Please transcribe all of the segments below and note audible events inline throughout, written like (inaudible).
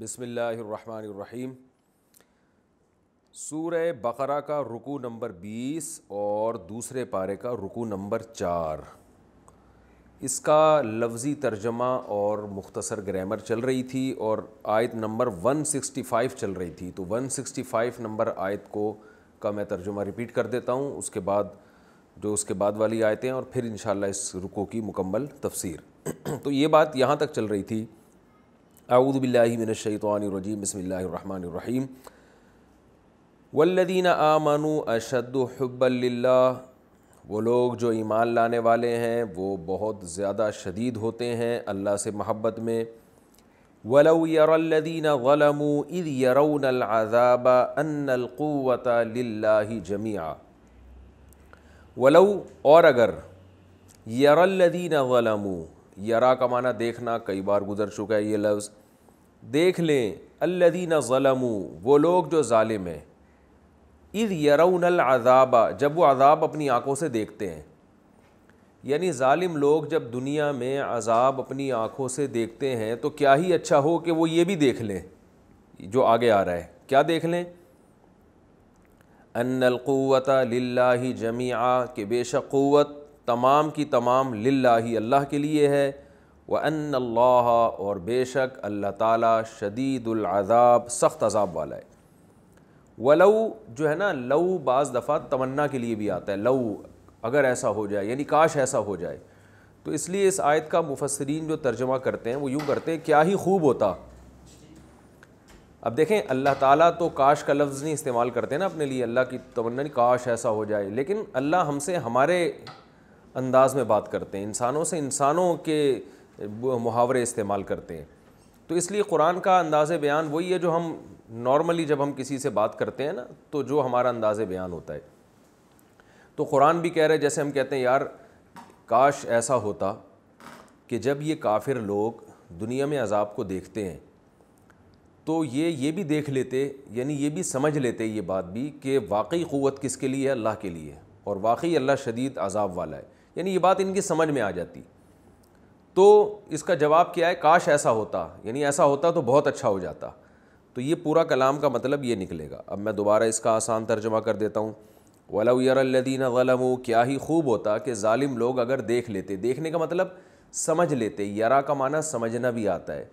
बिसमीम सूर बकरा का रुकू नंबर बीस और दूसरे पारे का रुकू नंबर चार इसका लफ्ज़ी तर्जमा और मुख्तसर ग्रामर चल रही थी और आयत नंबर वन सिक्सटी फ़ाइव चल रही थी तो वन सिक्सटी फ़ाइव नंबर आयत को का मैं तर्जुमा रिपीट कर देता हूँ उसके बाद जो उसके बाद वाली आयतें और फिर इन इस रुको की मुकम्मल तफसीर (clears throat) तो ये बात यहाँ तक चल रही थी आऊदबिल्लिमिनशैतरजीम बसमीम वल्लिन आमनु अशद हब्बल्ला वो लोग जो ईमान लाने वाले हैं वो बहुत ज़्यादा शदीद होते हैं अल्लाह से महब्बत में वलदीन गलम इद यरौनज़ाब अनलक़वत ला जमिया वलऊ और अगर यरल्लिन गलम यरा का माना देखना कई बार गुजर चुका है ये लफ्ज़ देख लें अल्लदीन ज़लमू वो लोग जो ालिम हैं इद यरौनल अज़ाबा जब वो अज़ाब अपनी आँखों से देखते हैं यानी ालिम लोग जब दुनिया में अज़ाब अपनी आँखों से देखते हैं तो क्या ही अच्छा हो कि वो ये भी देख लें जो आगे आ रहा है क्या देख लें अनलक़वत ला जमी के बेशक क़वत तमाम की तमाम लाही अल्लाह के लिए है व अल्लाह और बेशक अल्लाह ताला अज़ाब सख्त अजाब वाला है वलऊ जो है ना लऊ बाज़ दफ़ा तमन्ना के लिए भी आता है लऊ अगर ऐसा हो जाए यानी काश ऐसा हो जाए तो इसलिए इस आयत का मुफसरीन जो तर्जमा करते हैं वो यूँ करते हैं क्या ही खूब होता अब देखें अल्लाह ताला तो काश का लफ्ज़ नहीं इस्तेमाल करते ना अपने लिए अल्लाह की तमन्ना काश ऐसा हो जाए लेकिन अल्लाह हमसे हमारे अंदाज़ में बात करते हैं इंसानों से इंसानों के मुहावरे इस्तेमाल करते हैं तो इसलिए कुरान का अंदाज़ बयान वही है जो हम नॉर्मली जब हम किसी से बात करते हैं ना तो जो हमारा अंदाज़ बयान होता है तो कुरान भी कह रहे हैं जैसे हम कहते हैं यार काश ऐसा होता कि जब ये काफिर लोग दुनिया में अजाब को देखते हैं तो ये ये भी देख लेते यानी ये भी समझ लेते ये बात भी कि वाकई क़वत किसके लिए है अल्लाह के लिए और वाकई अल्लाह शदीद अजाब वाला है यानी ये बात इनकी समझ में आ जाती तो इसका जवाब क्या है काश ऐसा होता यानी ऐसा होता तो बहुत अच्छा हो जाता तो ये पूरा कलाम का मतलब ये निकलेगा अब मैं दोबारा इसका आसान तर्जमा कर देता हूँ वलाउदीन गलम क्या ही खूब होता कि ालिम लोग अगर देख लेते देखने का मतलब समझ लेते यारा का माना समझना भी आता है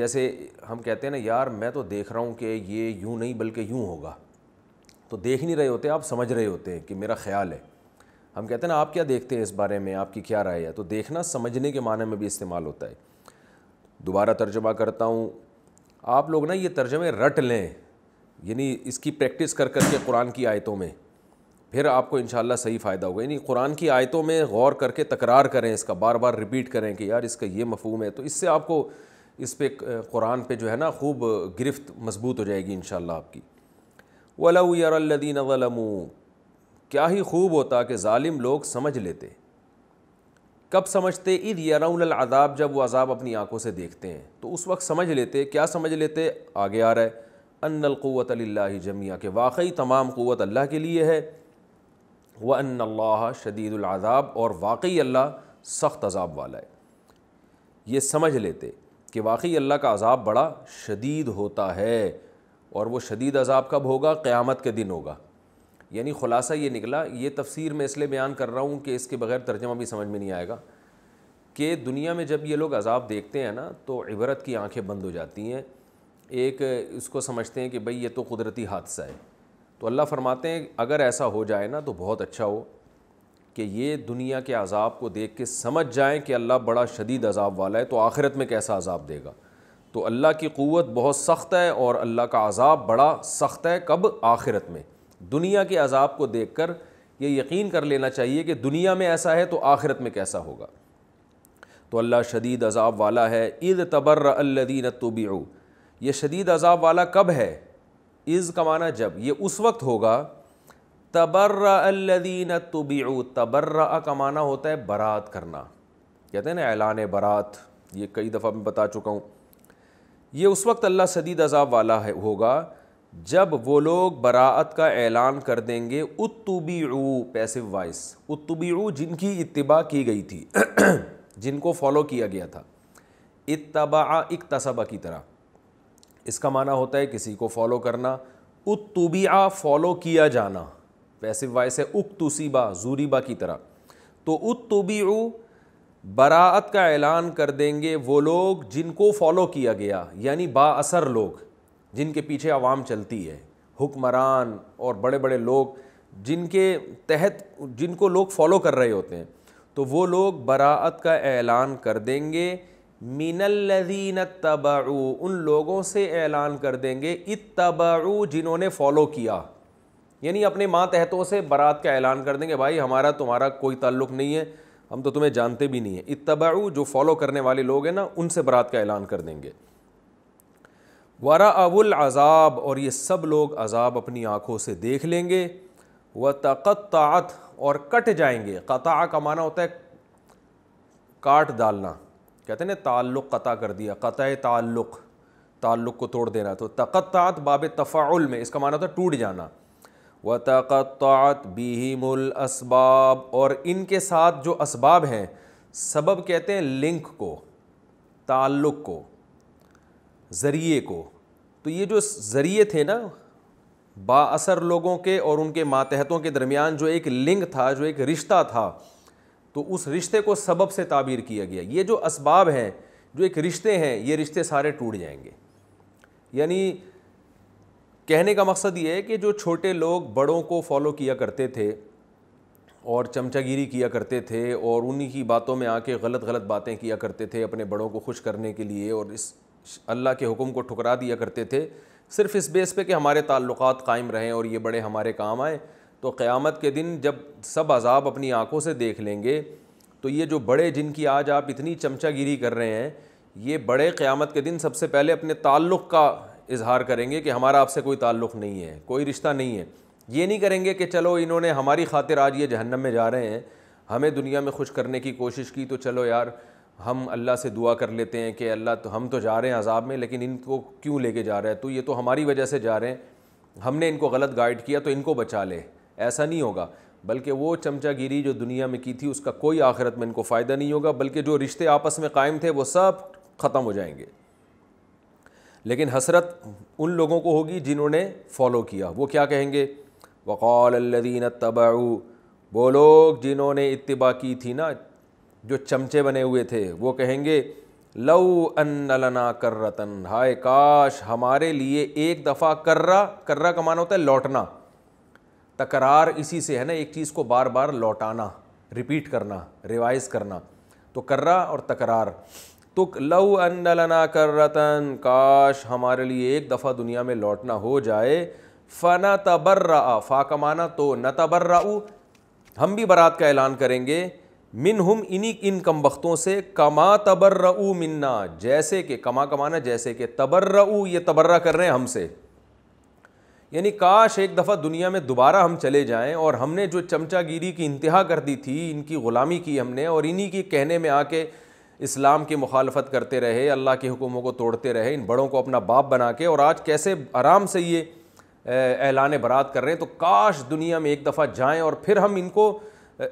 जैसे हम कहते हैं ना यार मैं तो देख रहा हूँ कि ये यूँ नहीं बल्कि यूँ होगा तो देख नहीं रहे होते आप समझ रहे होते हैं कि मेरा ख्याल है हम कहते हैं ना आप क्या देखते हैं इस बारे में आपकी क्या राय है तो देखना समझने के माने में भी इस्तेमाल होता है दोबारा तर्जुमा करता हूँ आप लोग ना ये तर्जमे रट लें यानी इसकी प्रैक्टिस कर करके कुरान की आयतों में फिर आपको इन सही फ़ायदा होगा यानी कुरान की आयतों में गौर करके तकरार करें इसका बार बार रिपीट करें कि यार इसका ये मफहूम है तो इससे आपको इस पर कुरान पे जो है ना खूब गिरफ्त मजबूत हो जाएगी इन आपकी वलादीन वलमू क्या ही खूब होता कि ालिम लोग समझ लेते कब समझते ईद यरउलआदाब जब वह अजाब अपनी आँखों से देखते हैं तो उस वक्त समझ लेते क्या समझ लेते आगे आ रहा है अनलक़वत जमिया के वाकई तमाम क़वत अल्लाह के लिए है व अल्लाह शदीदुलआदाब और वाकई अल्लाह सख्त अजाब वाला है ये समझ लेते कि वाकई अल्लाह का अजाब बड़ा शदीद होता है और वह शदीद अजाब कब होगा क़्यामत के दिन होगा यानी ख़ुलासा ये निकला ये तफसीर मैं इसलिए बयान कर रहा हूँ कि इसके बगैर तर्जमा भी समझ में नहीं आएगा कि दुनिया में जब ये लोग अजाब देखते हैं ना तो इबरत की आंखें बंद हो जाती हैं एक इसको समझते हैं कि भाई ये तो कुदरती हादसा है तो अल्लाह फरमाते हैं अगर ऐसा हो जाए ना तो बहुत अच्छा हो कि ये दुनिया के अजाब को देख के समझ जाएँ कि अल्लाह बड़ा शदीद अजाब वाला है तो आखिरत में कैसा अजाब देगा तो अल्लाह की क़वत बहुत सख्त है और अल्लाह का अजाब बड़ा सख्त है कब आखिरत में दुनिया के अजाब को देख कर ये यकीन कर लेना चाहिए कि दुनिया में ऐसा है तो आखिरत में कैसा होगा तो अल्लाह शदीद अजाब वाला है ईद तबर अल्लदीन तुबियु ये शदीद अजाब वाला कब है इज़ का माना जब ये उस वक्त होगा तबर्रा अल्लदीन तुबियु तबर्रा का माना होता है बरात करना कहते हैं ना ऐलान बरात ये कई दफ़ा मैं बता चुका हूँ ये उस वक्त अल्लाह शदीद अजाब वाला है होगा जब वो लोग बरात का ऐलान कर देंगे उत्तुबी पैसिव वॉइस उत्तुबी जिनकी इतबा की गई थी (clears throat) जिनको फॉलो किया गया था इतबा इकतसबा की तरह इसका माना होता है किसी को फॉलो करना आ फॉलो किया जाना पैसिव वाइस है उकतुसीबा जूरीबा की तरह तो उतुबी उ बरात का ऐलान कर देंगे वो लोग जिनको फॉलो किया गया यानी बाअसर लोग जिनके पीछे आवाम चलती है हुक्मरान और बड़े बड़े लोग जिनके तहत जिनको लोग फॉलो कर रहे होते हैं तो वो लोग बरात का ऐलान कर देंगे मिनल्लजीन तबाऊ उन लोगों से ऐलान कर देंगे इतबाऊ जिन्होंने फॉलो किया यानी अपने तहतों से बारात का ऐलान कर देंगे भाई हमारा तुम्हारा कोई ताल्लुक नहीं है हम तो तुम्हें जानते भी नहीं है इतबाऊ जो फॉलो करने वाले लोग हैं ना उनसे बारात का ऐलान कर देंगे वरा अवुल अजाब और ये सब लोग अजाब अपनी आँखों से देख लेंगे व तक़ात और कट जाएंगे क़त का माना होता है काट डालना कहते हैं ना ताल्लुक़ कता कर दिया कत ताल्लुक़ ताल्लुक़ को तोड़ देना तो तक़ात बाब तफ़ाउल में इसका माना होता है टूट जाना व तक़ात बीहिमुल असबाब और इनके साथ जो इसबाब हैं सबब कहते हैं लिंक को ताल्लुक़ को ज़रिए को तो ये जो ज़रिए थे ना बासर लोगों के और उनके मातहतों के दरमियान जो एक लिंग था जो एक रिश्ता था तो उस रिश्ते को सबब से ताबीर किया गया ये जो इसबाब हैं जो एक रिश्ते हैं ये रिश्ते सारे टूट जाएंगे यानी कहने का मकसद ये है कि जो छोटे लोग बड़ों को फॉलो किया करते थे और चमचागिरी किया करते थे और उन्हीं की बातों में आके गलत गलत बातें किया करते थे अपने बड़ों को खुश करने के लिए और इस अल्लाह के हुक्म को ठुकरा दिया करते थे सिर्फ इस बेस पे कि हमारे ताल्लुक़ कायम रहें और ये बड़े हमारे काम आएँ तो क़्यामत के दिन जब सब अजाब अपनी आँखों से देख लेंगे तो ये जो बड़े जिनकी आज आप इतनी चमचागिरी कर रहे हैं ये बड़े क़्यामत के दिन सबसे पहले अपने ताल्लुक़ का इजहार करेंगे कि हमारा आपसे कोई ताल्लुक़ नहीं है कोई रिश्ता नहीं है ये नहीं करेंगे कि चलो इन्होंने हमारी खातिर आज ये जहन्नम में जा रहे हैं हमें दुनिया में खुश करने की कोशिश की तो चलो यार हम अल्लाह से दुआ कर लेते हैं कि अल्लाह तो हम तो जा रहे हैं अजाब में लेकिन इनको क्यों लेके जा रहा है तो ये तो हमारी वजह से जा रहे हैं हमने इनको गलत गाइड किया तो इनको बचा ले ऐसा नहीं होगा बल्कि वो चमचागिरी जो दुनिया में की थी उसका कोई आखिरत में इनको फ़ायदा नहीं होगा बल्कि जो रिश्ते आपस में कायम थे वो सब ख़त्म हो जाएंगे लेकिन हसरत उन लोगों को होगी जिन्होंने फॉलो किया वो क्या कहेंगे वक़ाल तबाऊ वो लोग जिन्होंने इतबा की थी ना जो चमचे बने हुए थे वो कहेंगे लव अन्न कर्रतन हाय काश हमारे लिए एक दफ़ा कर्रा कर्रा का माना होता है लौटना तकरार इसी से है ना एक चीज़ को बार बार लौटाना रिपीट करना रिवाइज करना तो कर्रा और तकरार तो लव अन्न कर्रतन काश हमारे लिए एक दफ़ा दुनिया में लौटना हो जाए फ़ना तबर्रा फ़ा का माना तो न तबर्रा हम भी बारात का ऐलान करेंगे मिन हम इन्हीं इन कम वक्तों से कमा तबर्रऊ मिन्ना जैसे कि कमा कमाना जैसे कि तबर्र ये तबर्रा कर रहे हैं हमसे यानी काश एक दफ़ा दुनिया में दोबारा हम चले जाएं और हमने जो चमचागिरी की इंतहा कर दी थी इनकी ग़ुलामी की हमने और इन्हीं के कहने में आके इस्लाम की मुखालफत करते रहे अल्लाह के हुकुमों को तोड़ते रहे इन बड़ों को अपना बाप बना के और आज कैसे आराम से ये ऐलान बरात कर रहे हैं तो काश दुनिया में एक दफ़ा जाएँ और फिर हम इनको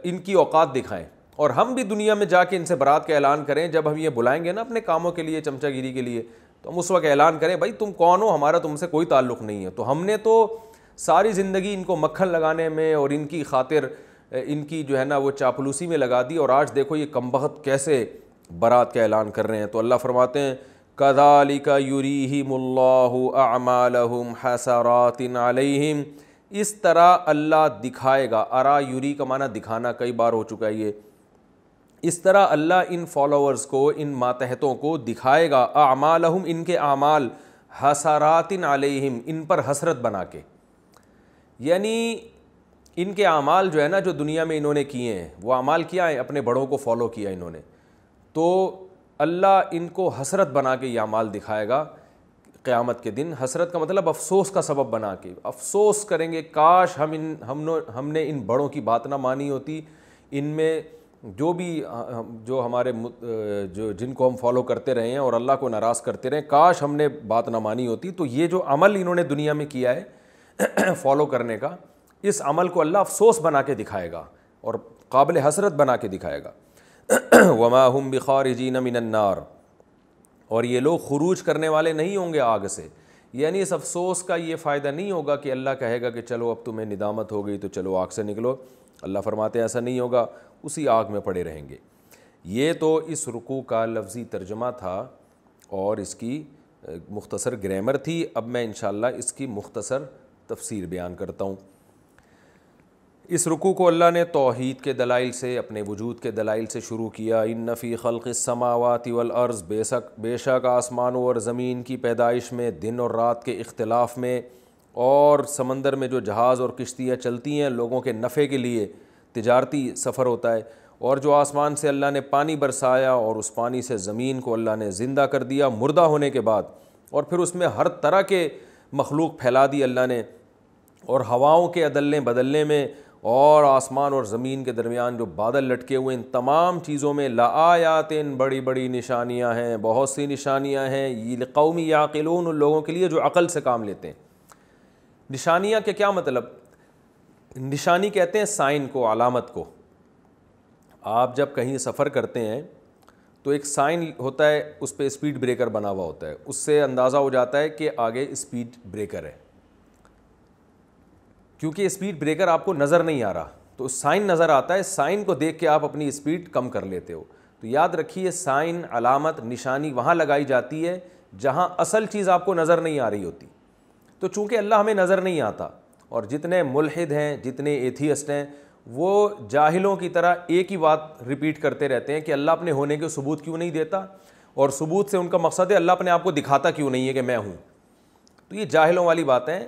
इनकी औकात दिखाएँ और हम भी दुनिया में जाके इनसे बारात का ऐलान करें जब हम ये बुलाएंगे ना अपने कामों के लिए चमचागिरी के लिए तो हम उस वक्त ऐलान करें भाई तुम कौन हो हमारा तुमसे कोई ताल्लुक नहीं है तो हमने तो सारी ज़िंदगी इनको मक्खन लगाने में और इनकी खातिर इनकी जो है ना वो चापलूसी में लगा दी और आज देखो ये कमबख्त कैसे बारात का ऐलान कर रहे हैं तो अल्लाह फरमाते हैं कदाली का यूरीमल्लाम हसरातिन इस तरह अल्लाह दिखाएगा अरा यूरी का माना दिखाना कई बार हो चुका है ये इस तरह अल्लाह इन फॉलोअर्स को इन मातहतों को दिखाएगा आमाल इनके आमाल हसारातिन आलिम इन पर हसरत बना के यानी इनके आमाल जो है ना जो दुनिया में इन्होंने किए हैं वो अमाल किया है अपने बड़ों को फॉलो किया इन्होंने तो अल्लाह इनको हसरत बना के ये अमाल दिखाएगा क़्यामत के दिन हसरत का मतलब अफसोस का सबब बना के अफसोस करेंगे काश हम इन हम हमने इन बड़ों की बात ना मानी होती इनमें जो भी जो हमारे जो जिनको हम फॉलो करते रहे हैं और अल्लाह को नाराज़ करते रहे काश हमने बात ना मानी होती तो ये जो अमल इन्होंने दुनिया में किया है फॉलो (clears throat) करने का इस अमल को अल्लाह अफसोस बना के दिखाएगा और काबिल हसरत बना के दिखाएगा (clears throat) वमा हम बिखार जी नमिनार और ये लोग खुरूज करने वाले नहीं होंगे आग से यानी इस अफसोस का ये फ़ायदा नहीं होगा कि अल्लाह कहेगा कि चलो अब तुम्हें निदामत हो गई तो चलो आग से निकलो अल्लाह फरमाते ऐसा नहीं होगा उसी आग में पड़े रहेंगे ये तो इस रुकू का लफ्ज़ी तर्जमा था और इसकी मुख्तसर ग्रामर थी अब मैं इन इसकी मुख्तसर तफसीर बयान करता हूँ इस रुकू को अल्लाह ने तोहद के दलाइल से अपने वजूद के दलाइल से शुरू किया इन नफ़ी खलक़ समावत वलअर्ज़ बेशक बेशक आसमानों और ज़मीन की पैदाइश में दिन और रात के इख्तलाफ में और समंदर में जो जहाज़ और किश्तियाँ चलती हैं लोगों के नफ़े के लिए तजारती सफ़र होता है और जो आसमान से अल्लाह ने पानी बरसाया और उस पानी से ज़मीन को अल्लाह ने ज़िंदा कर दिया मुर्दा होने के बाद और फिर उसमें हर तरह के मखलूक फैला दी अल्लाह ने और हवाओं के अदलने बदलने में और आसमान और ज़मीन के दरमियान जो बादल लटके हुए इन तमाम चीज़ों में लाआयात इन बड़ी बड़ी निशानियाँ हैं बहुत सी निशानियाँ हैं ये कौमी याकिलून उन लोगों के लिए जो अक़ल से काम लेते हैं निशानियाँ के क्या मतलब निशानी कहते हैं साइन को अलामत को आप जब कहीं सफ़र करते हैं तो एक साइन होता है उस पर स्पीड ब्रेकर बना हुआ होता है उससे अंदाज़ा हो जाता है कि आगे स्पीड ब्रेकर है क्योंकि स्पीड ब्रेकर आपको नज़र नहीं आ रहा तो साइन नज़र आता है साइन को देख के आप अपनी स्पीड कम कर लेते हो तो याद रखिए साइन अलामत निशानी वहाँ लगाई जाती है जहाँ असल चीज़ आपको नज़र नहीं आ रही होती तो चूँकि अल्लाह हमें नज़र नहीं आता और जितने मुलहिद हैं जितने एथियस्ट हैं वो जाहिलों की तरह एक ही बात रिपीट करते रहते हैं कि अल्लाह अपने होने के सबूत क्यों नहीं देता और सबूत से उनका मकसद है अल्लाह अपने आप को दिखाता क्यों नहीं है कि मैं हूँ तो ये जाहिलों वाली बातें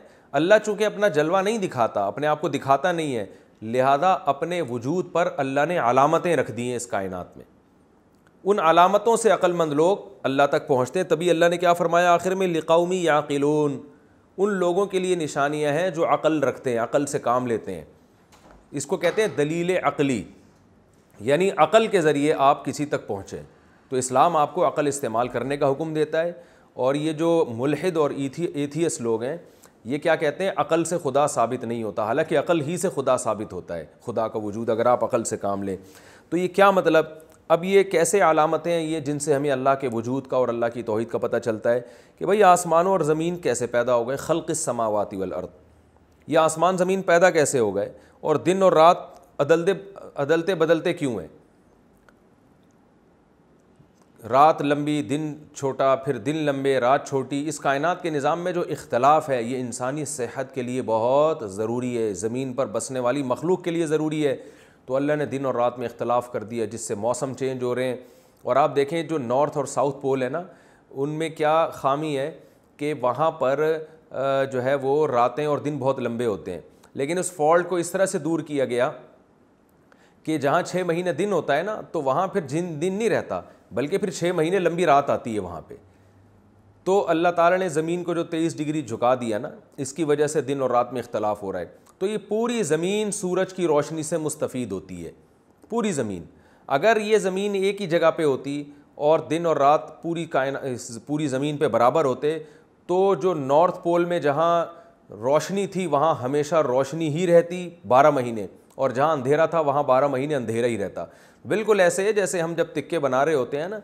अल्लाह चूँकि अपना जलवा नहीं दिखाता अपने आप को दिखाता नहीं है लिहाजा अपने वजूद पर अल्लाह ने अलामतें रख दी हैं इस कायन में उन अलामतों से अक्लमंद लोग अल्लाह तक पहुँचते हैं तभी अल्लाह ने क्या फ़रमाया आखिर में लिकाउमी याकिलून उन लोगों के लिए निशानियाँ हैं जो अक़ल रखते हैं अक़ल से काम लेते हैं इसको कहते हैं दलील अकली यानी अक़ल के ज़रिए आप किसी तक पहुँचें तो इस्लाम आपको अक़ल इस्तेमाल करने का हुक्म देता है और ये जो मुलहद और एथियस लोग हैं ये क्या कहते हैं अक़ल से खुदा साबित नहीं होता हालांकि अक़ल ही से खुदा साबित होता है खुदा का वजूद अगर आप अक़ल से काम लें तो ये क्या मतलब अब ये कैसे अलामतें हैं ये जिनसे हमें अल्लाह के वजूद का और अल्लाह की तोहद का पता चलता है कि भाई आसमानों और ज़मीन कैसे पैदा हो गए खलक़ समावती अर्थ ये आसमान ज़मीन पैदा कैसे हो गए और दिन और रात अदलते अदलते बदलते क्यों हैं रात लंबी दिन छोटा फिर दिन लंबे रात छोटी इस कायनात के निज़ाम में जो इख्तलाफ है ये इंसानी सेहत के लिए बहुत ज़रूरी है ज़मीन पर बसने वाली मखलूक के लिए ज़रूरी है तो अल्लाह ने दिन और रात में इख्तलाफ कर दिया जिससे मौसम चेंज हो रहे हैं और आप देखें जो नॉर्थ और साउथ पोल है ना उनमें क्या खामी है कि वहाँ पर जो है वो रातें और दिन बहुत लंबे होते हैं लेकिन उस फॉल्ट को इस तरह से दूर किया गया कि जहाँ छः महीने दिन होता है ना तो वहाँ फिर जिन दिन नहीं रहता बल्कि फिर छः महीने लंबी रात आती है वहाँ पे तो अल्लाह ताला ने ज़मीन को जो तेईस डिग्री झुका दिया ना इसकी वजह से दिन और रात में इख्तलाफ हो रहा है तो ये पूरी ज़मीन सूरज की रोशनी से मुस्तफ़ होती है पूरी ज़मीन अगर ये ज़मीन एक ही जगह पे होती और दिन और रात पूरी कायन पूरी ज़मीन पे बराबर होते तो जो नॉर्थ पोल में जहाँ रोशनी थी वहाँ हमेशा रोशनी ही रहती बारह महीने और जहाँ अंधेरा था वहाँ बारह महीने अंधेरा ही रहता बिल्कुल ऐसे है जैसे हम जब तिक्के बना रहे होते हैं ना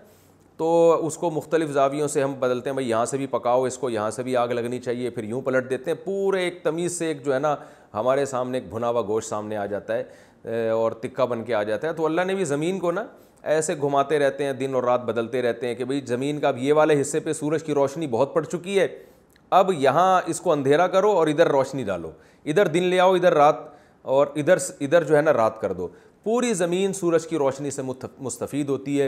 तो उसको मुख्तलिफ जावियों से हम बदलते हैं भाई यहाँ से भी पकाओ इसको यहाँ से भी आग लगनी चाहिए फिर यूँ पलट देते हैं पूरे एक तमीज़ से एक जो है ना हमारे सामने एक भुना हुआ गोश्त सामने आ जाता है और तिक्का बन के आ जाता है तो अल्लाह ने भी ज़मीन को ना ऐसे घुमाते रहते हैं दिन और रात बदलते रहते हैं कि भाई ज़मीन का अब ये वाले हिस्से पे सूरज की रोशनी बहुत पड़ चुकी है अब यहाँ इसको अंधेरा करो और इधर रोशनी डालो इधर दिन ले आओ इधर रात और इधर इधर जो है ना रात कर दो पूरी ज़मीन सूरज की रोशनी से मुस्तफ़ होती है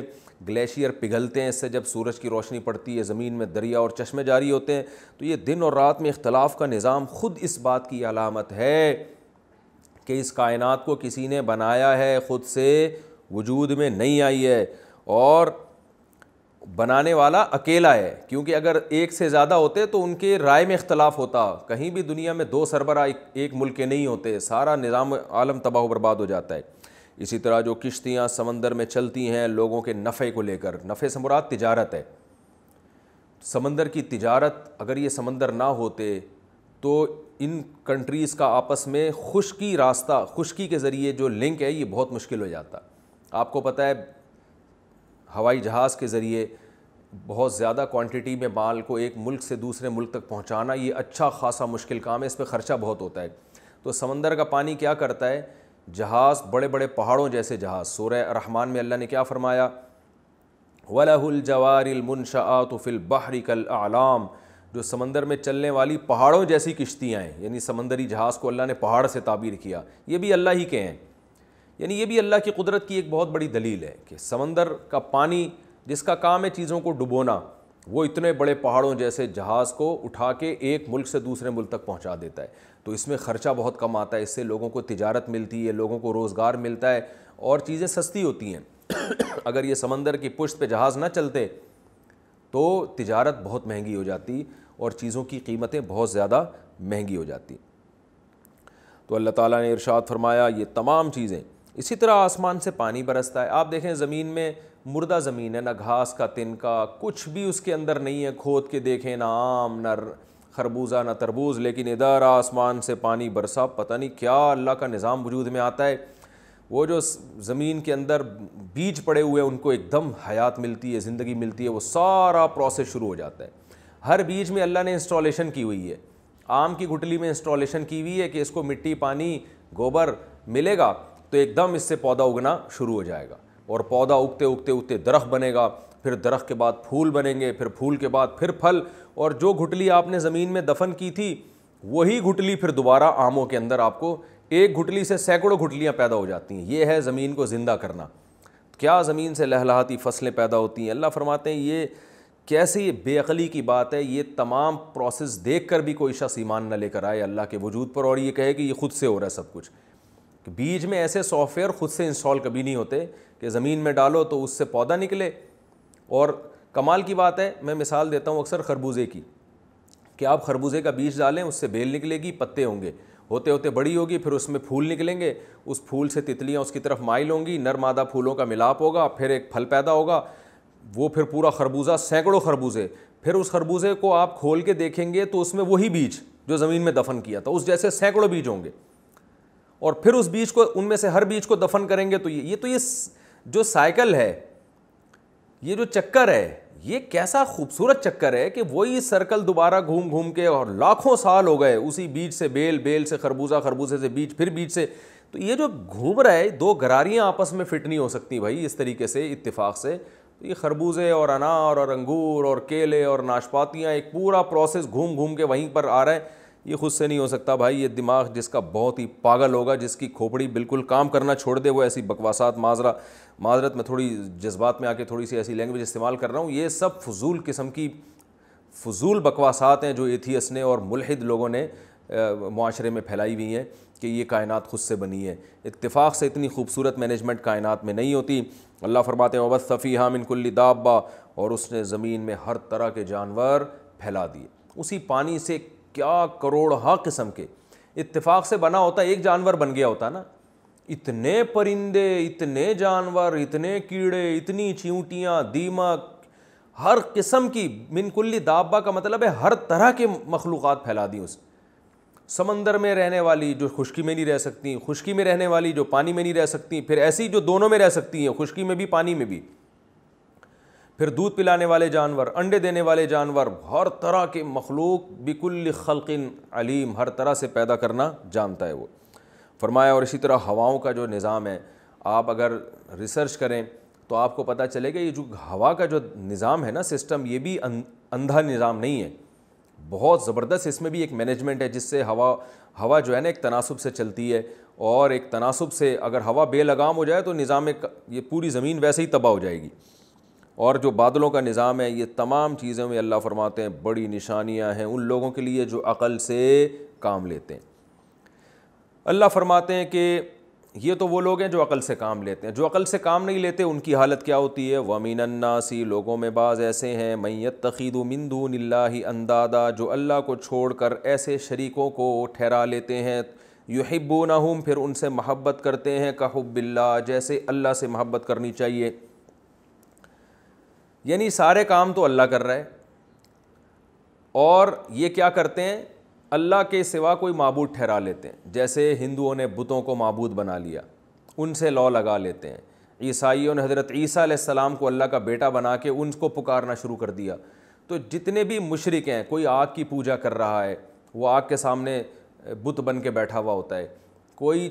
ग्लेशियर पिघलते हैं इससे जब सूरज की रोशनी पड़ती है ज़मीन में दरिया और चश्मे जारी होते हैं तो ये दिन और रात में इख्तलाफ का निज़ाम ख़ुद इस बात की अलामत है कि इस कायनात को किसी ने बनाया है ख़ुद से वजूद में नहीं आई है और बनाने वाला अकेला है क्योंकि अगर एक से ज़्यादा होते तो उनके राय में इख्तलाफ होता कहीं भी दुनिया में दो सरबरा एक, एक मुल्क के नहीं होते सारा निज़ाम आलम तबाह बर्बाद हो जाता है इसी तरह जो किश्तियाँ समंदर में चलती हैं लोगों के नफ़े को लेकर नफ़े से मुराद तिजारत है समंदर की तजारत अगर ये समंदर ना होते तो इन कंट्रीज़ का आपस में खुशकी रास्ता खुशकी के ज़रिए जो लिंक है ये बहुत मुश्किल हो जाता आपको पता है हवाई जहाज़ के ज़रिए बहुत ज़्यादा क्वांटिटी में माल को एक मुल्क से दूसरे मुल्क तक पहुंचाना ये अच्छा खासा मुश्किल काम है इस पर ख़र्चा बहुत होता है तो समंदर का पानी क्या करता है जहाज़ बड़े बड़े पहाड़ों जैसे जहाज़ सूर रहमान में अल्लाह ने क्या फ़रमाया वलहलजवारमनशात फ़िल बहरी कल आलाम जो समंदर में चलने वाली पहाड़ों जैसी किश्तियाँ हैं यानी समंदरी जहाज़ को अल्लाह ने पहाड़ से ताबीर किया ये भी अल्लाह ही के हैं यानी ये भी अल्लाह की कुदरत की एक बहुत बड़ी दलील है कि समंदर का पानी जिसका काम है चीज़ों को डुबोना वो इतने बड़े पहाड़ों जैसे जहाज़ को उठा के एक मुल्क से दूसरे मुल्क तक पहुँचा देता है तो इसमें ख़र्चा बहुत कम आता है इससे लोगों को तिजारत मिलती है लोगों को रोज़गार मिलता है और चीज़ें सस्ती होती हैं (clears throat) अगर ये समंदर की पुश्त पे जहाज़ ना चलते तो तिजारत बहुत महंगी हो जाती और चीज़ों की कीमतें बहुत ज़्यादा महंगी हो जाती तो अल्लाह ताला ने इरशाद फरमाया ये तमाम चीज़ें इसी तरह आसमान से पानी बरसता है आप देखें ज़मीन में मुर्दा ज़मीन है ना घास का तिनका कुछ भी उसके अंदर नहीं है खोद के देखें ना आम ना खरबूजा ना तरबूज लेकिन इधर आसमान से पानी बरसा पता नहीं क्या अल्लाह का निज़ाम वजूद में आता है वो जो ज़मीन के अंदर बीज पड़े हुए उनको एकदम हयात मिलती है ज़िंदगी मिलती है वो सारा प्रोसेस शुरू हो जाता है हर बीज में अल्लाह ने इंस्टॉलेशन की हुई है आम की गुटली में इंस्टॉलेशन की हुई है कि इसको मिट्टी पानी गोबर मिलेगा तो एकदम इससे पौधा उगना शुरू हो जाएगा और पौधा उगते उगते उगते दरख्त बनेगा फिर दरख्त के बाद फूल बनेंगे फिर फूल के बाद फिर फल और जो घुटली आपने ज़मीन में दफन की थी वही घुटली फिर दोबारा आमों के अंदर आपको एक घुटली से सैकड़ों घुटलियाँ पैदा हो जाती हैं ये है ज़मीन को ज़िंदा करना क्या ज़मीन से लहलाती फसलें पैदा होती हैं अल्लाह फरमाते हैं ये कैसी बेअली की बात है ये तमाम प्रोसेस देख कर भी कोई शख्स ईमान न लेकर आए अल्लाह के वजूद पर और ये कहे कि ये ख़ुद से हो रहा है सब कुछ बीज में ऐसे सॉफ्टवेयर ख़ुद से इंस्टॉल कभी नहीं होते कि ज़मीन में डालो तो उससे पौधा निकले और कमाल की बात है मैं मिसाल देता हूँ अक्सर खरबूजे की कि आप खरबूजे का बीज डालें उससे बेल निकलेगी पत्ते होंगे होते होते बड़ी होगी फिर उसमें फूल निकलेंगे उस फूल से तितलियाँ उसकी तरफ माइल होंगी नर मादा फूलों का मिलाप होगा फिर एक फल पैदा होगा वो फिर पूरा खरबूजा सैकड़ों खरबूजे फिर उस खरबूजे को आप खोल के देखेंगे तो उसमें वही बीज जो ज़मीन में दफन किया था उस जैसे सैकड़ों बीज होंगे और फिर उस बीज को उनमें से हर बीज को दफन करेंगे तो ये, ये तो ये जो साइकिल है ये जो चक्कर है ये कैसा खूबसूरत चक्कर है कि वही सर्कल दोबारा घूम घूम के और लाखों साल हो गए उसी बीच से बेल बेल से खरबूजा खरबूजे से बीच फिर बीच से तो ये जो घूम रहा है दो गरारियाँ आपस में फिट नहीं हो सकती भाई इस तरीके से इतफ़ाक़ से तो ये खरबूजे और अनार और अंगूर और केले और नाशपातियाँ एक पूरा प्रोसेस घूम घूम के वहीं पर आ रहा है ये खुद से नहीं हो सकता भाई ये दिमाग जिसका बहुत ही पागल होगा जिसकी खोपड़ी बिल्कुल काम करना छोड़ दे वो ऐसी बकवासात माजरा माजरत में थोड़ी जज्बात में आके थोड़ी सी ऐसी लैंग्वेज इस्तेमाल कर रहा हूँ ये सब फजूल किस्म की फजूल बकवासात हैं जो एथियस ने और मुलहद लोगों ने माशरे में फैलाई हुई हैं कि ये कायनात खुद से बनी है इतफ़ाक़ से इतनी खूबसूरत मैनेजमेंट कायनात में नहीं होती अल्लाह फरमाते हैं वबस सफ़ी हम इनकुल्ली दाबा और उसने ज़मीन में हर तरह के जानवर फैला दिए उसी पानी से क्या करोड़ हा किस्म के इतफाक से बना होता एक जानवर बन गया होता ना इतने परिंदे इतने जानवर इतने कीड़े इतनी चींटियाँ दीमक हर किस्म की मिनकुल्ली दाबा का मतलब है हर तरह के मखलूक फैला दी उस समंदर में रहने वाली जो खुशकी में नहीं रह सकती खुशकी में रहने वाली जो पानी में नहीं रह सकती फिर ऐसी जो दोनों में रह सकती हैं खुशकी में भी पानी में भी फिर दूध पिलाने वाले जानवर अंडे देने वाले जानवर हर तरह के मखलूक बिकुल खलकिन अलीम हर तरह से पैदा करना जानता है वो फरमाया और इसी तरह हवाओं का जो निज़ाम है आप अगर रिसर्च करें तो आपको पता चलेगा ये जो हवा का जो निज़ाम है ना सिस्टम ये भी अं-, अंधा निज़ाम नहीं है बहुत ज़बरदस्त इसमें भी एक मैनेजमेंट है जिससे हवा हवा जो है ना एक तनासब से चलती है और एक तनासब से अगर हवा बेलगाम हो जाए तो निज़ाम ये पूरी ज़मीन वैसे ही तबाह हो जाएगी और जो बादलों का निज़ाम है ये तमाम चीज़ों में अल्लाह फरमाते हैं बड़ी निशानियाँ हैं उन लोगों के लिए जो अकल से काम लेते हैं अल्लाह फरमाते हैं कि ये तो वो लोग हैं जो अकल से काम लेते हैं जो अकल से काम नहीं लेते उनकी हालत क्या होती है वमीन अन्नासी लोगों में बाज़ ऐसे हैं मैत तखीदु मिंदू ही अंदादा जो अल्लाह को छोड़ कर ऐसे शरीकों को ठहरा लेते हैं युहिब्बो नाहम फिर उनसे महब्बत करते हैं कहब्बिल्ला जैसे अल्लाह से महब्बत करनी चाहिए यानी सारे काम तो अल्लाह कर रहा है और ये क्या करते हैं अल्लाह के सिवा कोई मबूद ठहरा लेते हैं जैसे हिंदुओं ने बुतों को मबूद बना लिया उनसे लॉ लगा लेते हैं ईसाइयों ने हज़रत ईसा को अल्लाह का बेटा बना के उनको पुकारना शुरू कर दिया तो जितने भी मुशरक हैं कोई आग की पूजा कर रहा है वो आग के सामने बुत बन के बैठा हुआ होता है कोई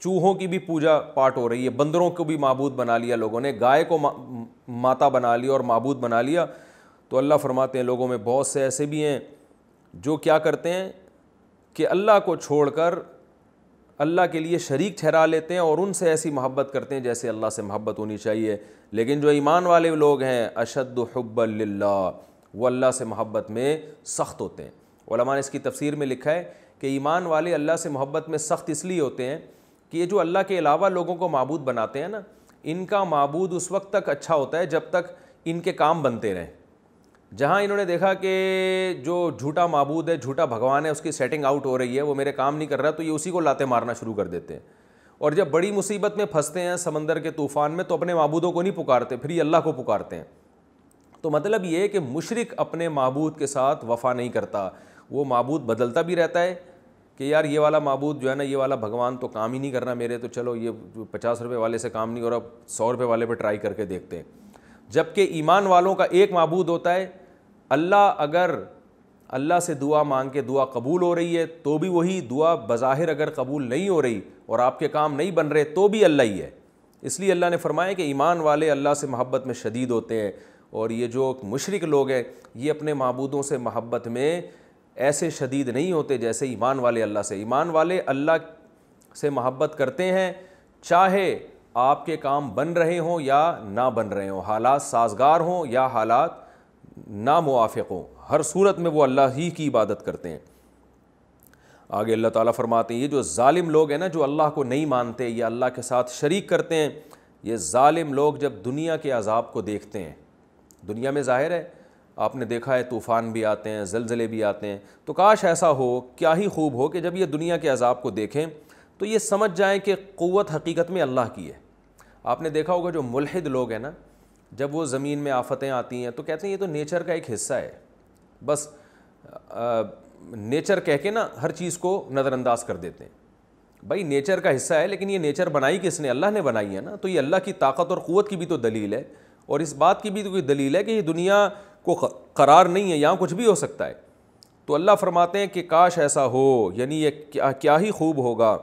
चूहों की भी पूजा पाठ हो रही है बंदरों को भी मबूद बना लिया लोगों ने गाय को मा, माता बना लिया और मबूद बना लिया तो अल्लाह फरमाते हैं लोगों में बहुत से ऐसे भी हैं जो क्या करते हैं कि अल्लाह को छोड़कर अल्लाह के लिए शरीक ठहरा लेते हैं और उनसे ऐसी मोहब्बत करते हैं जैसे अल्लाह से मोहब्बत होनी चाहिए लेकिन जो ईमान वाले लोग हैं अशद हब्बल्ला वो अल्लाह से मोहब्बत में सख्त होते हैं ने इसकी तफसीर में लिखा है कि ईमान वाले अल्लाह से मोहब्बत में सख्त इसलिए होते हैं कि ये जो अल्लाह के अलावा लोगों को मबूद बनाते हैं ना इनका मबूद उस वक्त तक अच्छा होता है जब तक इनके काम बनते रहें जहाँ इन्होंने देखा कि जो झूठा मबूद है झूठा भगवान है उसकी सेटिंग आउट हो रही है वो मेरे काम नहीं कर रहा तो ये उसी को लाते मारना शुरू कर देते हैं और जब बड़ी मुसीबत में फंसते हैं समंदर के तूफ़ान में तो अपने मबूदों को नहीं पुकारते फिर ये अल्लाह को पुकारते हैं तो मतलब ये है कि मुशरक अपने मबूद के साथ वफ़ा नहीं करता वो मबूद बदलता भी रहता है कि यार ये वाला मबूद जो है ना ये वाला भगवान तो काम ही नहीं करना मेरे तो चलो ये पचास रुपये वाले से काम नहीं हो रहा सौ रुपये वाले पर ट्राई करके देखते हैं जबकि ईमान वालों का एक मबूद होता है अल्लाह अगर अल्लाह से दुआ मांग के दुआ कबूल हो रही है तो भी वही दुआ बज़ाहिर अगर कबूल नहीं हो रही और आपके काम नहीं बन रहे तो भी अल्लाह ही है इसलिए अल्लाह ने फरमाया कि ईमान वाले अल्लाह से मोहब्बत में शदीद होते हैं और ये जो मशरक लोग हैं ये अपने मबूदों से महब्बत में ऐसे शदीद नहीं होते जैसे ईमान वाले अल्लाह से ईमान वाले अल्लाह से मोहब्बत करते हैं चाहे आपके काम बन रहे हों या ना बन रहे हों हालात साजगार हों या हालात ना मुआफ़ हों हर सूरत में वो अल्लाह ही की इबादत करते हैं आगे अल्लाह ताला फरमाते हैं ये जो ालिम लोग हैं ना जो अल्लाह को नहीं मानते या अल्लाह के साथ शरीक करते हैं ये ालिम लोग जब दुनिया के अजाब को देखते हैं दुनिया में ज़ाहिर है आपने देखा है तूफ़ान भी आते हैं जलज़ले भी आते हैं तो काश ऐसा हो क्या ही खूब हो कि जब ये दुनिया के अजाब को देखें तो ये समझ जाएं कि क़वत हकीकत में अल्लाह की है आपने देखा होगा जो मुलहद लोग हैं ना जब वो ज़मीन में आफतें आती हैं तो कहते हैं ये तो नेचर का एक हिस्सा है बस आ, नेचर कह के ना हर चीज़ को नज़रअंदाज कर देते हैं भाई नेचर का हिस्सा है लेकिन ये नेचर बनाई किसने अल्लाह ने बनाई है ना तो ये अल्लाह की ताकत और क़वत की भी तो दलील है और इस बात की भी तो कोई दलील है कि ये दुनिया को करार नहीं है यहाँ कुछ भी हो सकता है तो अल्लाह फरमाते हैं कि काश ऐसा हो यानी ये क्या क्या ही खूब होगा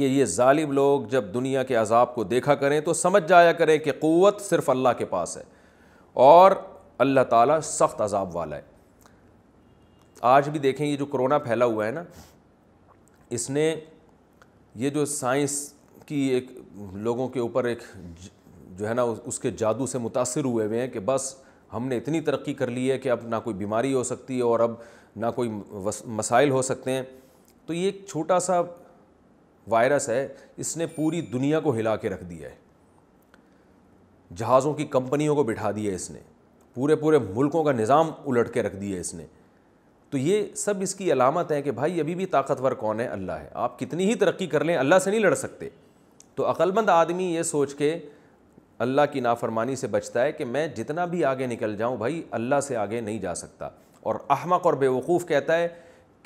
कि ये ालिम लोग जब दुनिया के अजाब को देखा करें तो समझ जाया करें कि क़वत सिर्फ़ अल्लाह के पास है और अल्लाह ताला सख्त अजाब वाला है आज भी देखें ये जो कोरोना फैला हुआ है ना इसने ये जो साइंस की एक लोगों के ऊपर एक जो है ना उसके जादू से मुतासर हुए हुए हैं कि बस हमने इतनी तरक्की कर ली है कि अब ना कोई बीमारी हो सकती है और अब ना कोई मसाइल हो सकते हैं तो ये एक छोटा सा वायरस है इसने पूरी दुनिया को हिला के रख दिया है जहाज़ों की कंपनियों को बिठा दिया है इसने पूरे पूरे मुल्कों का निज़ाम उलट के रख दिया है इसने तो ये सब इसकी अलामत है कि भाई अभी भी ताकतवर कौन है अल्लाह है आप कितनी ही तरक्की कर लें अल्लाह से नहीं लड़ सकते तो अक्लमंद आदमी ये सोच के अल्लाह की नाफरमानी से बचता है कि मैं जितना भी आगे निकल जाऊँ भाई अल्लाह से आगे नहीं जा सकता और अहमक और बेवकूफ़ कहता है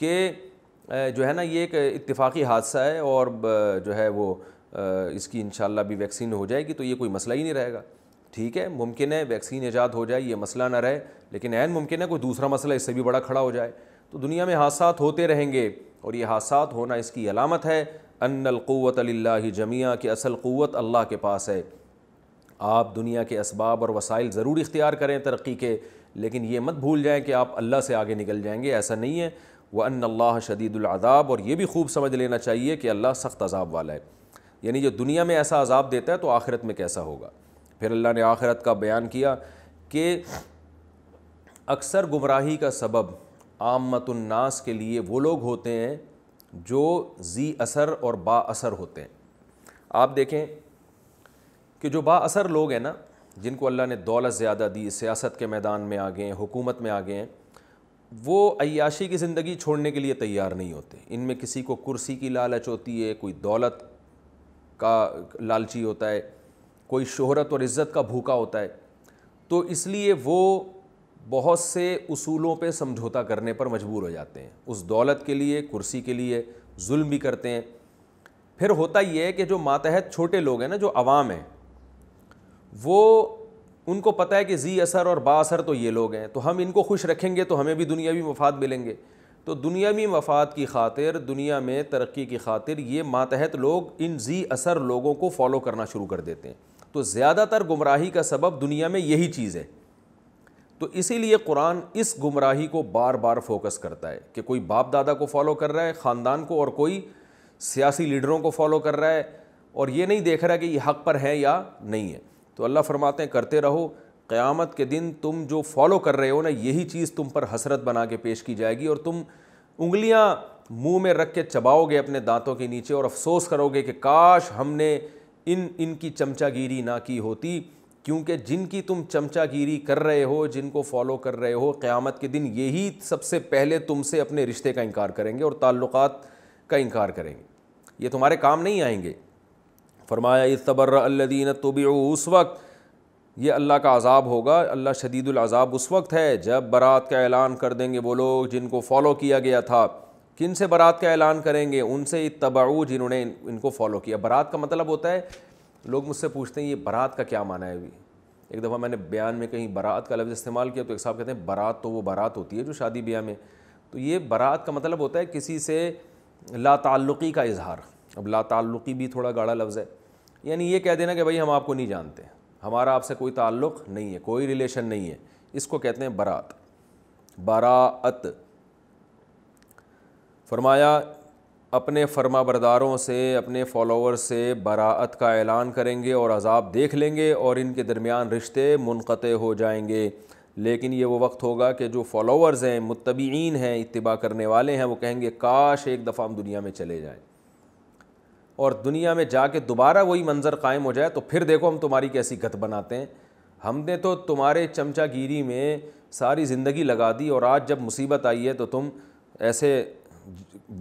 कि जो है ना ये एक इतफाक़ी हादसा है और जो है वो इसकी इन भी वैक्सीन हो जाएगी तो ये कोई मसला ही नहीं रहेगा ठीक है मुमकिन है वैक्सीन ईजाद हो जाए ये मसला ना रहे लेकिन एन मुमकिन है कोई दूसरा मसला इससे भी बड़ा खड़ा हो जाए तो दुनिया में हादसा होते रहेंगे और ये हादसा होना इसकी अलामत है अनलक़वत लाही जमिया कि असल क़वत अल्लाह के पास है आप दुनिया के इसबाब और वसाइल ज़रूर इख्तियार करें तरक्की के लेकिन ये मत भूल जाएँ कि आप अल्लाह से आगे निकल जाएँगे ऐसा नहीं है व अल्लाह शदीदुलदाब और ये भी खूब समझ लेना चाहिए कि अल्लाह सख्त अजाब वाला है यानी जो दुनिया में ऐसा अजाब देता है तो आखिरत में कैसा होगा फिर अल्लाह ने आखिरत का बयान किया कि अक्सर गुमराही का सबब आमतुलनास के लिए वो लोग होते हैं जो जी असर और बा असर होते हैं आप देखें कि जो बासर लोग हैं ना जिनको अल्लाह ने दौलत ज़्यादा दी सियासत के मैदान में आ गए हैं हुकूमत में आ गए हैं वो अयाशी की ज़िंदगी छोड़ने के लिए तैयार नहीं होते इनमें किसी को कुर्सी की लालच होती है कोई दौलत का लालची होता है कोई शोहरत और इज़्ज़त का भूखा होता है तो इसलिए वो बहुत से असूलों पर समझौता करने पर मजबूर हो जाते हैं उस दौलत के लिए कुर्सी के लिए जुल्म भी करते हैं फिर होता ये है कि जो मातहत छोटे लोग हैं ना जो आवाम हैं वो उनको पता है कि जी असर और बासर तो ये लोग हैं तो हम इनको खुश रखेंगे तो हमें भी दुनियावी मफाद मिलेंगे तो दुनियावी मफाद की खातिर दुनिया में तरक्की की खातिर ये मातहत लोग इन जी असर लोगों को फॉलो करना शुरू कर देते हैं तो ज़्यादातर गुमराही का सबब दुनिया में यही चीज़ है तो इसीलिए कुरान इस गुमराही को बार बार फोकस करता है कि कोई बाप दादा को फॉलो कर रहा है ख़ानदान को और कोई सियासी लीडरों को फॉलो कर रहा है और ये नहीं देख रहा कि ये हक पर है या नहीं है तो अल्लाह फरमाते हैं करते रहो क़यामत के दिन तुम जो फॉलो कर रहे हो ना यही चीज़ तुम पर हसरत बना के पेश की जाएगी और तुम उंगलियाँ मुँह में रख के चबाओगे अपने दांतों के नीचे और अफसोस करोगे कि काश हमने इन इनकी चमचागिरी ना की होती क्योंकि जिनकी तुम चमचागिरी कर रहे हो जिनको फॉलो कर रहे हो क़्यामत के दिन यही सबसे पहले तुमसे अपने रिश्ते का इनकार करेंगे और ताल्लुक़ात का इनकार करेंगे ये तुम्हारे काम नहीं आएंगे फरमाया इस तबर तो भी उस वक्त ये अल्लाह का अजाब होगा अल्लाह शदीदुलज़ाब उस वक्त है जब बारात का ऐलान कर देंगे वो लोग जिनको फॉलो किया गया था किन से बारात का ऐलान करेंगे उनसे तबाऊ जिन्होंने इनको फॉलो किया बारात का मतलब होता है लोग मुझसे पूछते हैं ये बारात का क्या माना है अभी एक दफ़ा मैंने बयान में कहीं बारात का लफ्ज़ इस्तेमाल किया तो एक साहब कहते हैं बारात तो वो बारात होती है जो शादी ब्याह में तो ये बारात का मतलब होता है किसी से ला ताल्लुकी का इजहार अब ला ताल्लुकी भी थोड़ा गाढ़ा लफ्ज़ है यानी ये कह देना कि भाई हम आपको नहीं जानते हमारा आपसे कोई ताल्लुक़ नहीं है कोई रिलेशन नहीं है इसको कहते हैं बारात बरात फरमाया अपने फरमा बरदारों से अपने फॉलोअर से बरात का ऐलान करेंगे और अजाब देख लेंगे और इनके दरमियान रिश्ते मुनक़ हो जाएंगे लेकिन ये वो वक्त होगा कि जो फॉलोअर्स हैं मुतबीन हैं इतबा करने वाले हैं वो कहेंगे काश एक दफ़ा हम दुनिया में चले जाएँ और दुनिया में जा के दोबारा वही मंज़र कायम हो जाए तो फिर देखो हम तुम्हारी कैसी गत बनाते हैं हमने तो तुम्हारे चमचागिरी में सारी ज़िंदगी लगा दी और आज जब मुसीबत आई है तो तुम ऐसे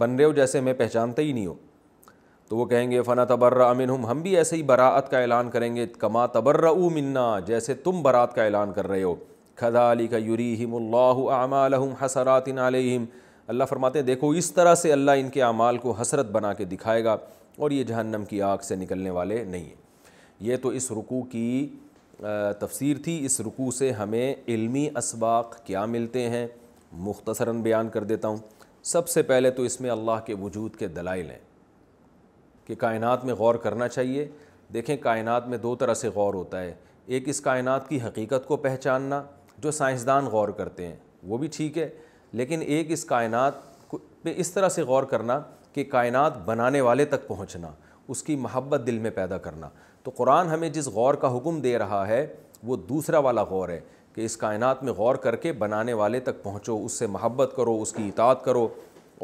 बन रहे हो जैसे मैं पहचानते ही नहीं हो तो वो कहेंगे फ़ना तबर्र अमिन हम हम भी ऐसे ही बरात का ऐलान करेंगे कमा तबर्र मिन्ना जैसे तुम बरात का ऐलान कर रहे हो खदा अली का यूरी हिम्ला आमाल हसरातिन आलिम अल्लाह फरमाते हैं देखो इस तरह से अल्लाह इनके अमाल को हसरत बना के दिखाएगा और ये जहन्नम की आग से निकलने वाले नहीं हैं ये तो इस रुकू की तफसीर थी इस रुकू से हमें इल्मी इसबाक क्या मिलते हैं मुख्तसरा बयान कर देता हूँ सबसे पहले तो इसमें अल्लाह के वजूद के दलाइल हैं कि कायनात में गौर करना चाहिए देखें कायनात में दो तरह से गौर होता है एक इस कायनात की हकीकत को पहचानना जो साइंसदान गौर करते हैं वो भी ठीक है लेकिन एक इस कायनात पे इस तरह से गौर करना कि कायनात बनाने वाले तक पहुँचना उसकी महब्बत दिल में पैदा करना तो कुरान हमें जिस गौर का हुक्म दे रहा है वो दूसरा वाला गौर है कि इस कायनात में गौर करके बनाने वाले तक पहुँचो उससे महब्बत करो उसकी इतात करो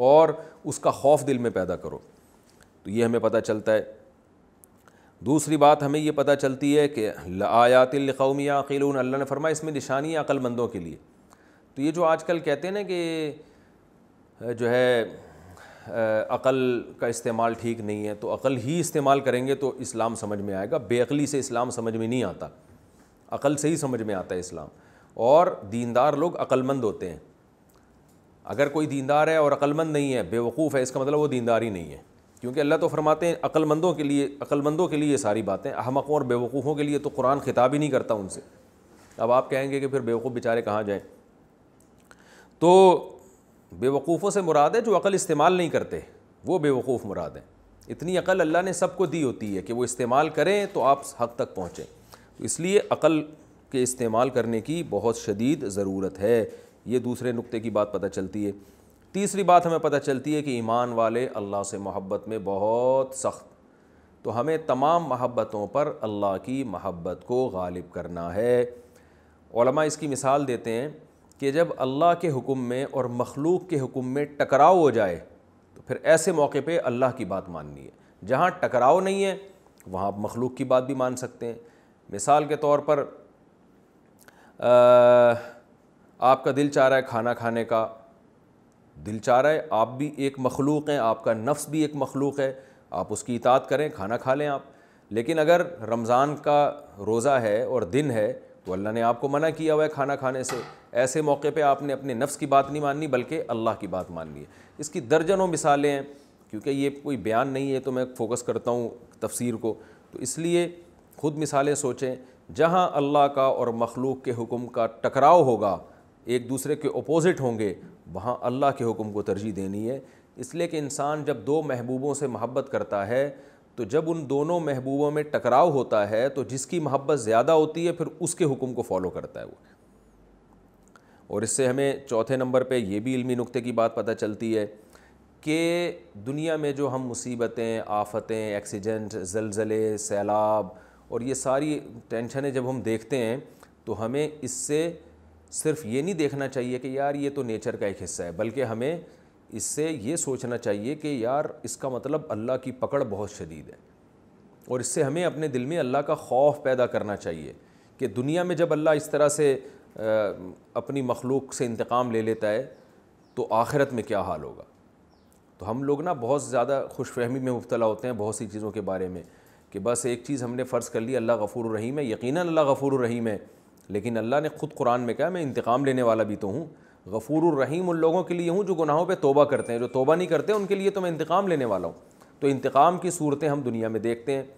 और उसका खौफ दिल में पैदा करो तो ये हमें पता चलता है दूसरी बात हमें ये पता चलती है कि आयातिल कौमी आकिलून अल्लाह ने फरमाया इसमें निशानी अक्लमंदों के लिए तो ये जो आजकल कहते हैं ना कि जो है अकल का इस्तेमाल ठीक नहीं है तो अकल ही इस्तेमाल करेंगे तो इस्लाम समझ में आएगा बेअली से इस्लाम समझ में नहीं आता अकल से ही समझ में आता है इस्लाम और दीनदार लोग अक्लमंद होते हैं अगर कोई दीनदार है और अक्लमंद नहीं है बेवकूफ़ है इसका मतलब वो दीनदार ही नहीं है क्योंकि अल्लाह तो फरमाते हैं अक्लमंदों के लिए अक्लमंदों के लिए सारी बातें अहमकों और बेवकूफ़ों के लिए तो कुरान खिताब ही नहीं करता उनसे अब आप कहेंगे कि फिर बेवकूफ़ बेचारे कहाँ जाएँ तो बेवकूफ़ों से मुराद है जो अकल इस्तेमाल नहीं करते वो बेवकूफ़ मुराद हैं इतनी अकल अल्लाह ने सबको दी होती है कि वो इस्तेमाल करें तो आप हक तक पहुँचें तो इसलिए अकल के इस्तेमाल करने की बहुत शदीद ज़रूरत है ये दूसरे नुक्ते की बात पता चलती है तीसरी बात हमें पता चलती है कि ईमान वाले अल्लाह से मोहब्बत में बहुत सख्त तो हमें तमाम महब्बतों पर अल्लाह की महब्बत को गालिब करना है इसकी मिसाल देते हैं कि जब अल्लाह के हुक्म में और मखलूक के हुक्म में टकराव हो जाए तो फिर ऐसे मौके पे अल्लाह की बात माननी है जहाँ टकराव नहीं है वहाँ आप मखलूक की बात भी मान सकते हैं मिसाल के तौर पर आ, आपका दिल चाह रहा है खाना खाने का दिल चाह रहा है आप भी एक मखलूक हैं आपका नफ्स भी एक मखलूक है आप उसकी इतात करें खाना खा लें आप लेकिन अगर रमज़ान का रोज़ा है और दिन है तो अल्लाह ने आपको मना किया हुआ है खाना खाने से ऐसे मौके पे आपने अपने नफ्स की बात नहीं माननी बल्कि अल्लाह की बात माननी है इसकी दर्जनों मिसालें हैं क्योंकि ये कोई बयान नहीं है तो मैं फोकस करता हूँ तफसीर को तो इसलिए ख़ुद मिसालें सोचें जहाँ अल्लाह का और मखलूक के हुक्म का टकराव होगा एक दूसरे के अपोज़िट होंगे वहाँ अल्लाह के हुक्म को तरजीह देनी है इसलिए कि इंसान जब दो महबूबों से महब्बत करता है तो जब उन दोनों महबूबों में टकराव होता है तो जिसकी महब्बत ज़्यादा होती है फिर उसके हुक्म को फॉलो करता है वो और इससे हमें चौथे नंबर पे ये भी इल्मी नुक्ते की बात पता चलती है कि दुनिया में जो हम मुसीबतें आफतें एक्सीडेंट जलजले सैलाब और ये सारी टेंशनें जब हम देखते हैं तो हमें इससे सिर्फ ये नहीं देखना चाहिए कि यार ये तो नेचर का एक हिस्सा है बल्कि हमें इससे ये सोचना चाहिए कि यार इसका मतलब अल्लाह की पकड़ बहुत शदीद है और इससे हमें अपने दिल में अल्लाह का खौफ पैदा करना चाहिए कि दुनिया में जब अल्लाह इस तरह से अपनी मखलूक से इंतकाम ले लेता है तो आखिरत में क्या हाल होगा तो हम लोग ना बहुत ज़्यादा खुश फहमी में मुबतला होते हैं बहुत सी चीज़ों के बारे में कि बस एक चीज़ हमने फ़र्ज़ कर ली अल्लाह गफ़ूर रहीम है यकीन अल्लाह गफ़ूर रहीम है लेकिन अल्लाह ने ख़ुद कुरान में कहा मैं इंतकाम लेने वाला भी तो हूँ गफ़ूर रहीम उन लोगों के लिए हूँ जो गुनाहों पर तोबा करते हैं जो तोबा नहीं करते उनके लिए तो मैं इंतकाम लेने वाला हूँ तो इंतकाम की सूरतें हम दुनिया में देखते हैं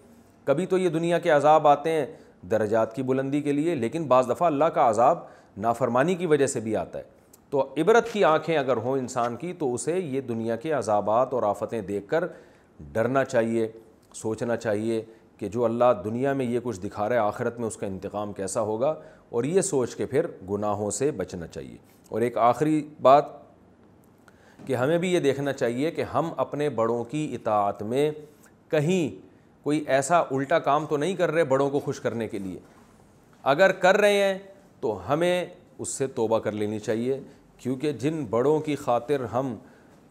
कभी तो ये दुनिया के अजाब आते हैं दर्जात की बुलंदी के लिए लेकिन बाज़ दफ़ा अल्लाह का अजाब नाफरमानी की वजह से भी आता है तो इबरत की आँखें अगर हों इंसान की तो उसे ये दुनिया के अजाबात और आफतें देख कर डरना चाहिए सोचना चाहिए कि जो अल्लाह दुनिया में ये कुछ दिखा रहा है आखिरत में उसका इंतकाम कैसा होगा और ये सोच के फिर गुनाहों से बचना चाहिए और एक आखिरी बात कि हमें भी ये देखना चाहिए कि हम अपने बड़ों की इतात में कहीं कोई ऐसा उल्टा काम तो नहीं कर रहे बड़ों को खुश करने के लिए अगर कर रहे हैं तो हमें उससे तोबा कर लेनी चाहिए क्योंकि जिन बड़ों की खातिर हम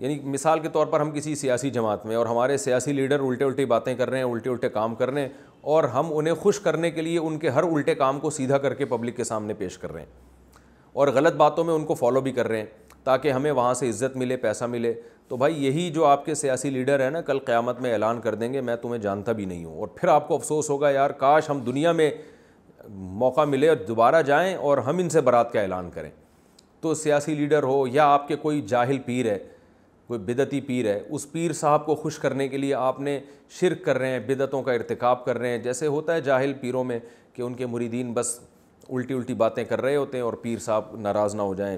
यानी मिसाल के तौर पर हम किसी सियासी जमात में और हमारे सियासी लीडर उल्टे उल्टे बातें कर रहे हैं उल्टे उल्टे काम कर रहे हैं और हम उन्हें खुश करने के लिए उनके हर उल्टे काम को सीधा करके पब्लिक के सामने पेश कर रहे हैं और गलत बातों में उनको फॉलो भी कर रहे हैं ताकि हमें वहाँ से इज़्ज़त मिले पैसा मिले तो भाई यही जो आपके सियासी लीडर हैं ना कल क़्यामत में ऐलान कर देंगे मैं तुम्हें जानता भी नहीं हूँ और फिर आपको अफसोस होगा यार काश हम दुनिया में मौका मिले और दोबारा जाएँ और हम इनसे बारात का ऐलान करें तो सियासी लीडर हो या आपके कोई जाहिल पीर है कोई बिदती पीर है उस पीर साहब को खुश करने के लिए आपने शिरक कर रहे हैं बिदतों का irtikab कर रहे हैं जैसे होता है जाहिल पीरों में कि उनके मुरीदीन बस उल्टी उल्टी बातें कर रहे होते हैं और पीर साहब नाराज़ ना हो जाएं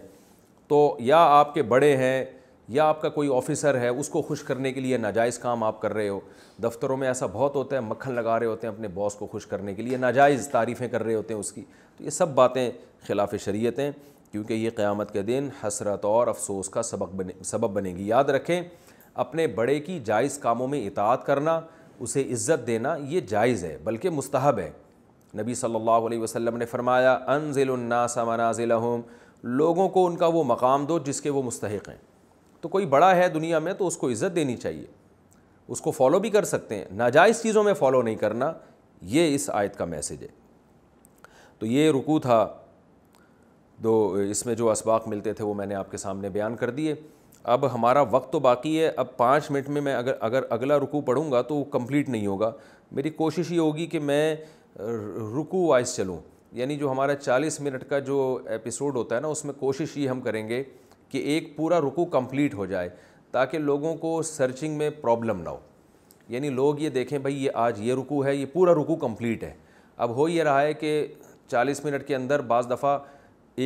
तो या आपके बड़े हैं या आपका कोई ऑफिसर है उसको खुश करने के लिए नाजायज़ काम आप कर रहे हो दफ्तरों में ऐसा बहुत होता है मक्खन लगा रहे होते हैं अपने बॉस को खुश करने के लिए नाजायज़ तारीफ़ें कर रहे होते हैं उसकी तो ये सब बातें खिलाफ शरीयत हैं क्योंकि ये क़्यामत के दिन हसरत और अफसोस का सबक बने सबक बनेगी याद रखें अपने बड़े की जायज़ कामों में इतात करना उसे इज़्ज़त देना ये जायज़ है बल्कि मुस्तहब है नबी सल्लल्लाहु अलैहि वसल्लम ने फरमाया मनाज़िलहुम लोगों को उनका वो मकाम दो जिसके वो मुस्तक हैं तो कोई बड़ा है दुनिया में तो उसको इज़्ज़त देनी चाहिए उसको फॉलो भी कर सकते हैं नाजायज़ चीज़ों में फ़ॉलो नहीं करना ये इस आयत का मैसेज है तो ये रुकू था दो इसमें जो इसबाक मिलते थे वो मैंने आपके सामने बयान कर दिए अब हमारा वक्त तो बाकी है अब पाँच मिनट में मैं अगर अगर अगला रुकू पढ़ूँगा तो कम्प्लीट नहीं होगा मेरी कोशिश ये होगी कि मैं रुकू वाइज चलूँ यानी जो हमारा 40 मिनट का जो एपिसोड होता है ना उसमें कोशिश ये हम करेंगे कि एक पूरा रुकू कंप्लीट हो जाए ताकि लोगों को सर्चिंग में प्रॉब्लम ना हो यानी लोग ये देखें भाई ये आज ये रुकू है ये पूरा रुकू कंप्लीट है अब हो ये रहा है कि 40 मिनट के अंदर बज़ दफ़ा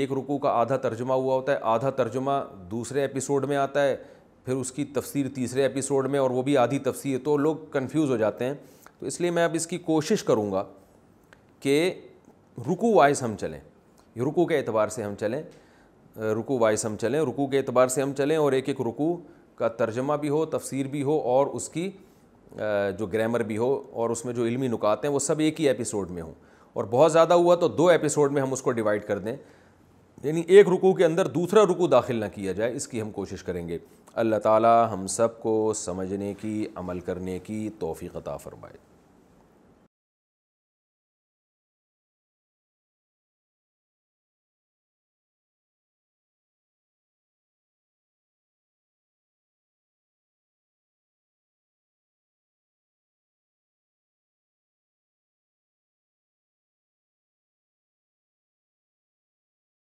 एक रुकू का आधा तर्जुमा हुआ होता है आधा तर्जुमा दूसरे एपिसोड में आता है फिर उसकी तफसीर तीसरे एपिसोड में और वो भी आधी तफसीर तो लोग कन्फ्यूज़ हो जाते हैं तो इसलिए मैं अब इसकी कोशिश करूँगा कि रुकू वाइज हम चलें रुकू के एतबार से हम चलें रुकू वाइस हम चलें रुकू के अतबार से हम चलें और एक एक रुकू का तर्जमा भी हो तफसीर भी हो और उसकी जो ग्रामर भी हो और उसमें जो इलमी नुकात हैं वो सब एक ही एपिसोड में हों और बहुत ज़्यादा हुआ तो दो एपिसोड में हम उसको डिवाइड कर दें यानी एक रुकू के अंदर दूसरा रुकू दाखिल ना किया जाए इसकी हम कोशिश करेंगे अल्लाह ताला हम सब को समझने की अमल करने की तोफ़ी अता फ़रमाए